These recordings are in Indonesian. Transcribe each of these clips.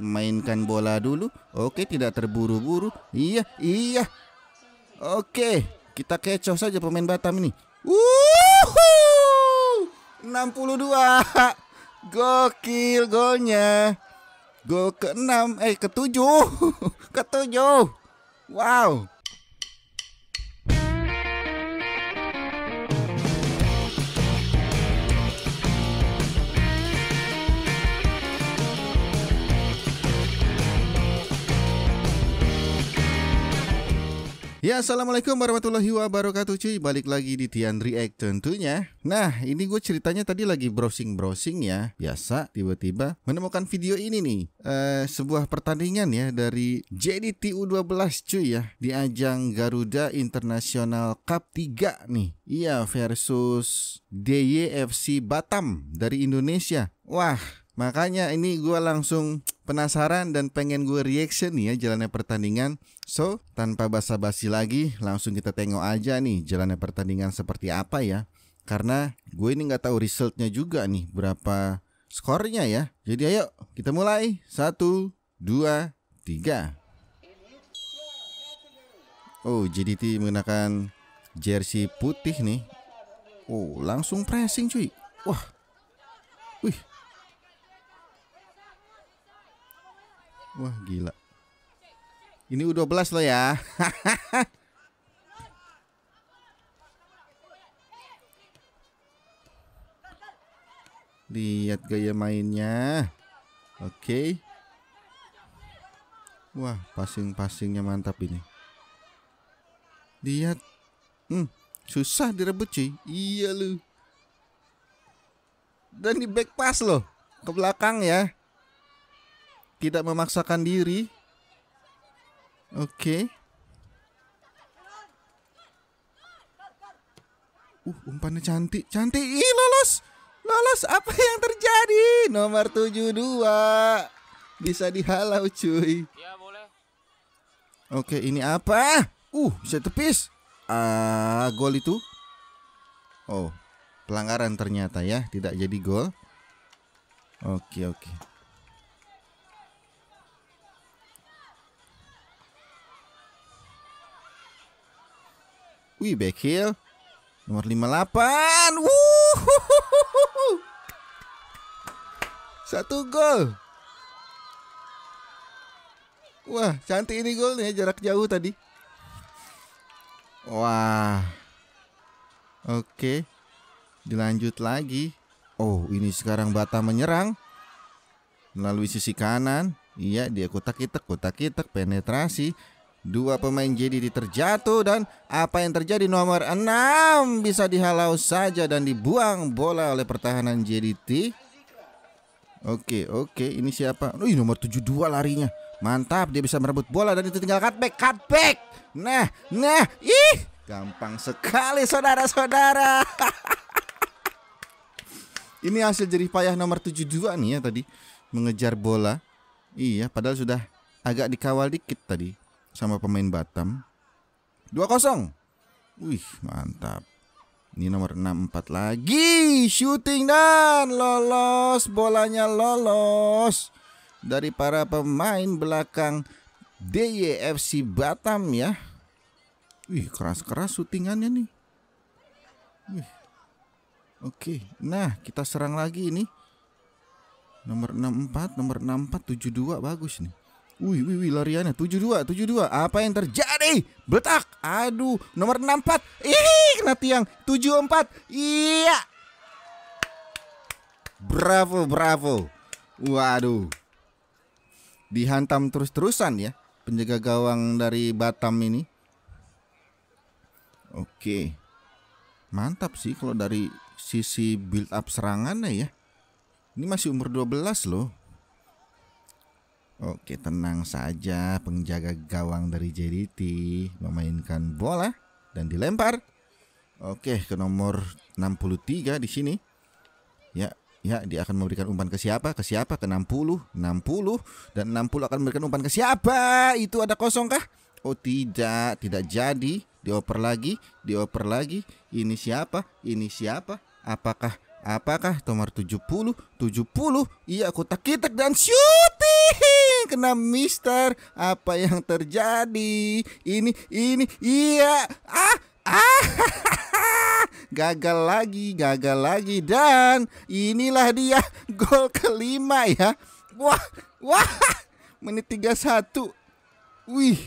Mainkan bola dulu. Oke, tidak terburu-buru. Iya, iya. Oke, kita kecoh saja pemain Batam ini. Wuhu! 62. Gokil golnya. Gol ke-6 eh ke-7. ke-7. Wow. Ya assalamualaikum warahmatullahi wabarakatuh cuy Balik lagi di Tian React tentunya Nah ini gue ceritanya tadi lagi browsing-browsing ya Biasa tiba-tiba menemukan video ini nih eh, Sebuah pertandingan ya dari JDTU 12 cuy ya Di ajang Garuda International Cup 3 nih Iya versus DYFC Batam dari Indonesia Wah makanya ini gue langsung penasaran dan pengen gue reaction nih ya jalannya pertandingan. So, tanpa basa-basi lagi, langsung kita tengok aja nih jalannya pertandingan seperti apa ya. Karena gue ini nggak tahu resultnya juga nih berapa skornya ya. Jadi ayo kita mulai. Satu, dua, tiga. Oh, JDT menggunakan jersey putih nih. Oh, langsung pressing cuy. Wah. Wih, Wah gila Ini U12 loh ya Lihat gaya mainnya Oke okay. Wah passing-passingnya mantap ini Lihat hmm, Susah direbut cuy Iya lu Dan di back pass loh Ke belakang ya tidak memaksakan diri. Oke. Okay. Uh, umpannya cantik. Cantik. Ih, lolos. Lolos. Apa yang terjadi? Nomor 72. Bisa dihalau, cuy. Ya, boleh. Oke, okay, ini apa? Uh, bisa tepis. Ah, uh, gol itu. Oh, pelanggaran ternyata ya, tidak jadi gol. Oke, okay, oke. Okay. Wih, back heel. Nomor 58. Satu gol. Wah, cantik ini golnya jarak jauh tadi. Wah. Oke. Dilanjut lagi. Oh, ini sekarang Bata menyerang melalui sisi kanan. Iya, dia kotak kita, kotak kita, penetrasi. Dua pemain JDD terjatuh dan apa yang terjadi nomor 6 bisa dihalau saja dan dibuang bola oleh pertahanan JDT. Oke, oke, ini siapa? Ui, nomor 72 larinya. Mantap, dia bisa merebut bola dan itu tinggal cutback, cutback. Nah, nah, ih, gampang sekali saudara-saudara. ini hasil jerih payah nomor 72 nih ya tadi mengejar bola. Iya, padahal sudah agak dikawal dikit tadi sama pemain Batam. 2-0. Wih, mantap. Ini nomor 64 lagi. Shooting dan lolos. Bolanya lolos. Dari para pemain belakang DYFC Batam ya. Wih, keras-keras syutingannya nih. Wih. Oke, nah kita serang lagi ini. Nomor 64, nomor 64, 72 bagus nih. Wih, wih, wih, lariannya 72, 72. Apa yang terjadi? Betak. Aduh, nomor 64. Ih, kena tiang. 74. Iya. Bravo, bravo. Waduh. Dihantam terus-terusan ya penjaga gawang dari Batam ini. Oke. Mantap sih kalau dari sisi build up serangannya ya. Ini masih umur 12 loh. Oke, tenang saja penjaga gawang dari JDT memainkan bola dan dilempar. Oke, ke nomor 63 di sini. Ya, ya dia akan memberikan umpan ke siapa? Ke siapa? Ke 60, 60 dan 60 akan memberikan umpan ke siapa? Itu ada kosong kah? Oh, tidak, tidak jadi. Dioper lagi, dioper lagi. Ini siapa? Ini siapa? Apakah apakah nomor 70? 70. Iya, kotak kita dan shoot kena mister. Apa yang terjadi? Ini, ini, iya. Ah, ah. gagal lagi, gagal lagi dan inilah dia gol kelima ya. Wah, wah. Menit 31. Wih.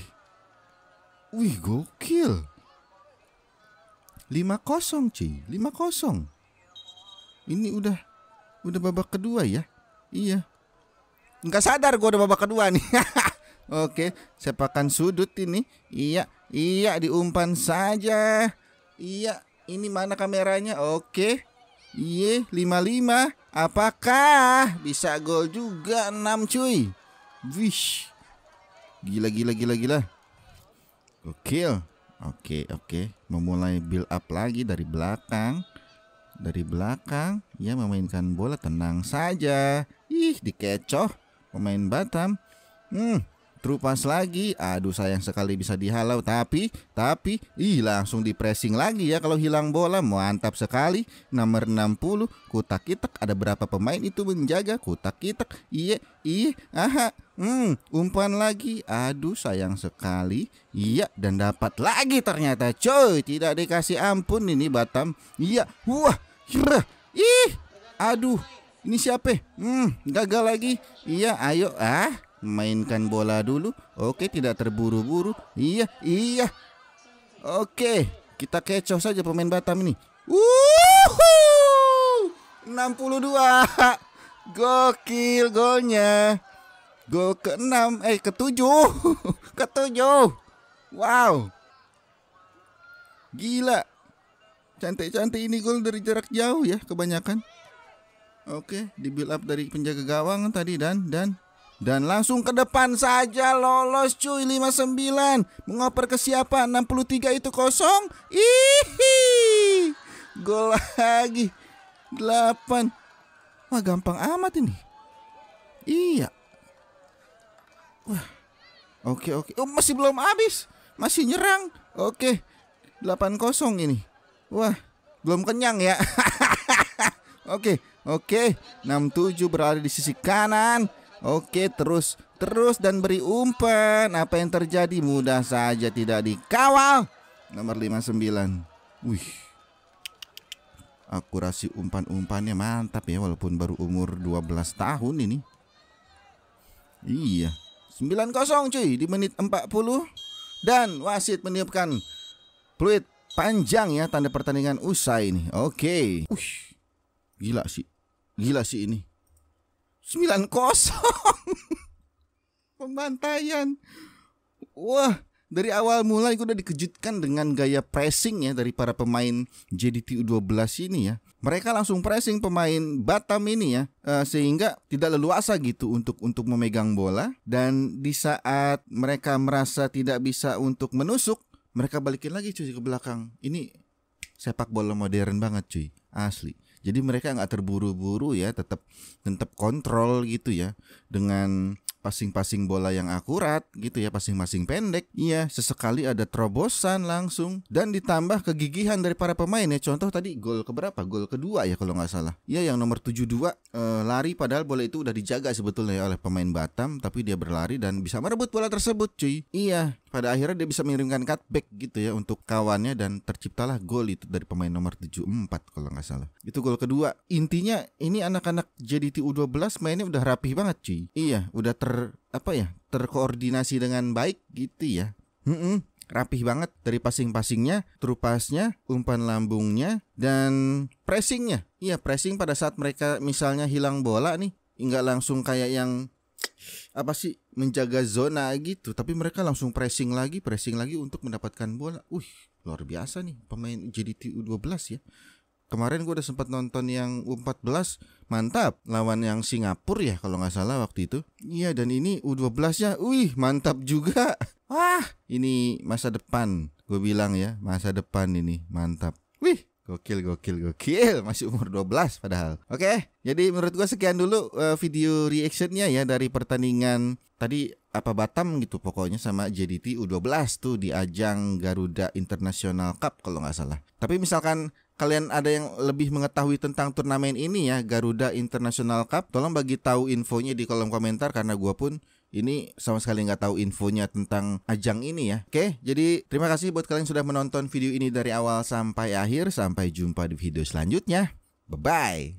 Wih, gokil. 5-0, cuy. 5-0. Ini udah udah babak kedua ya. Iya, Nggak sadar gue udah babak kedua nih. Oke, sepakan sudut ini. Iya, iya diumpan saja. Iya, ini mana kameranya? Oke. Iye, 55. Apakah bisa gol juga 6 cuy? Wish. Gila gila gila gila. oke, Oke, oke. Memulai build up lagi dari belakang. Dari belakang, ia ya, memainkan bola tenang saja. Ih, dikecoh. Pemain Batam. Hmm, terupas lagi. Aduh sayang sekali bisa dihalau tapi tapi ih langsung di pressing lagi ya kalau hilang bola. Mantap sekali. Nomor 60 Kutak kitak. ada berapa pemain itu menjaga Kutak kitak? Iya, iya. Aha. Hmm, umpan lagi. Aduh sayang sekali. Iya dan dapat lagi ternyata. Coy, tidak dikasih ampun ini Batam. Iya. Wah. Ih. Aduh. Ini siapa? Hmm, gagal lagi. Iya, ayo ah, mainkan bola dulu. Oke, tidak terburu-buru. Iya, iya. Oke, kita kecoh saja pemain Batam ini. Wuhu! 62. Gokil golnya. Gol ke-6 eh ke-7. ke-7. Wow. Gila. Cantik-cantik ini gol dari jarak jauh ya kebanyakan. Oke, di build up dari penjaga gawang tadi dan dan dan langsung ke depan saja lolos cuy 59 mengoper ke siapa 63 itu kosong Ihi Gol lagi 8 Wah gampang amat ini Iya Wah Oke oke Oh masih belum habis Masih nyerang Oke 8 kosong ini Wah belum kenyang ya Oke, oke. 67 berada di sisi kanan. Oke, terus terus dan beri umpan. Apa yang terjadi? Mudah saja tidak dikawal. Nomor 59. Wih. Akurasi umpan-umpannya mantap ya walaupun baru umur 12 tahun ini. Iya. sembilan kosong cuy di menit 40 dan wasit meniupkan peluit panjang ya tanda pertandingan usai ini. Oke. Okay. Gila sih. Gila sih ini. 9 kosong Pembantaian. Wah, dari awal mulai gue udah dikejutkan dengan gaya pressing ya dari para pemain JDT U12 ini ya. Mereka langsung pressing pemain Batam ini ya eh, sehingga tidak leluasa gitu untuk untuk memegang bola dan di saat mereka merasa tidak bisa untuk menusuk, mereka balikin lagi cuy ke belakang. Ini sepak bola modern banget cuy, asli. Jadi mereka nggak terburu-buru ya, tetap tetap kontrol gitu ya dengan passing-passing bola yang akurat gitu ya, passing-passing pendek. Iya, sesekali ada terobosan langsung dan ditambah kegigihan dari para pemain ya. Contoh tadi gol keberapa? Gol kedua ya kalau nggak salah. Iya, yang nomor 72 e, eh, lari padahal bola itu udah dijaga sebetulnya ya oleh pemain Batam, tapi dia berlari dan bisa merebut bola tersebut, cuy. Iya, pada akhirnya dia bisa mengirimkan cutback gitu ya untuk kawannya dan terciptalah gol itu dari pemain nomor 74 kalau nggak salah. Itu gol kedua. Intinya ini anak-anak JDT U12 mainnya udah rapih banget cuy. Iya, udah ter ter apa ya terkoordinasi dengan baik gitu ya. Mm -mm, rapih banget dari passing-passingnya, terupasnya umpan lambungnya, dan pressingnya. Iya pressing pada saat mereka misalnya hilang bola nih, nggak langsung kayak yang apa sih menjaga zona gitu tapi mereka langsung pressing lagi pressing lagi untuk mendapatkan bola. Uh, luar biasa nih pemain JDT U12 ya kemarin gue udah sempat nonton yang U14 mantap lawan yang Singapura ya kalau nggak salah waktu itu iya dan ini U12 nya wih mantap juga wah ini masa depan gue bilang ya masa depan ini mantap wih Gokil, gokil, gokil. Masih umur 12 padahal. Oke, jadi menurut gue sekian dulu eh, video reactionnya ya dari pertandingan tadi apa Batam gitu pokoknya sama JDT U12 tuh di ajang Garuda International Cup kalau nggak salah. Tapi misalkan kalian ada yang lebih mengetahui tentang turnamen ini ya Garuda International Cup, tolong bagi tahu infonya di kolom komentar karena gue pun ini sama sekali nggak tahu infonya tentang ajang ini ya. Oke, jadi terima kasih buat kalian yang sudah menonton video ini dari awal sampai akhir. Sampai jumpa di video selanjutnya. Bye-bye.